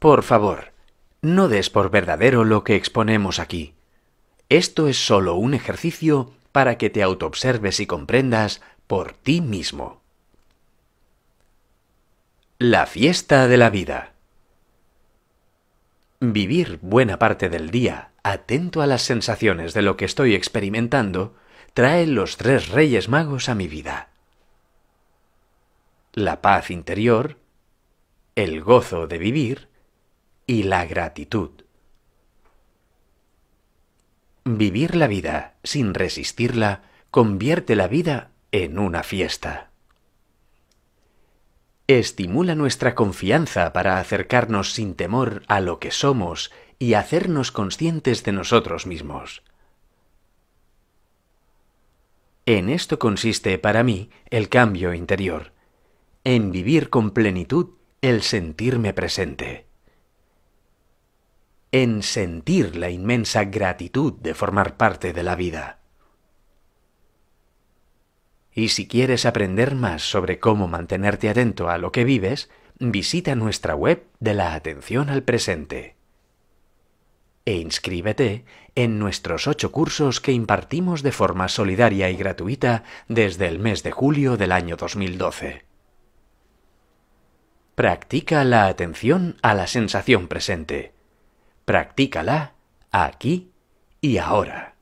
Por favor, no des por verdadero lo que exponemos aquí. Esto es solo un ejercicio para que te autoobserves y comprendas por ti mismo. La fiesta de la vida. Vivir buena parte del día atento a las sensaciones de lo que estoy experimentando trae los tres reyes magos a mi vida. La paz interior, el gozo de vivir y la gratitud. Vivir la vida sin resistirla convierte la vida en una fiesta. Estimula nuestra confianza para acercarnos sin temor a lo que somos y hacernos conscientes de nosotros mismos. En esto consiste para mí el cambio interior, en vivir con plenitud el sentirme presente en sentir la inmensa gratitud de formar parte de la vida. Y si quieres aprender más sobre cómo mantenerte atento a lo que vives, visita nuestra web de la atención al presente e inscríbete en nuestros ocho cursos que impartimos de forma solidaria y gratuita desde el mes de julio del año 2012. Practica la atención a la sensación presente Practícala aquí y ahora.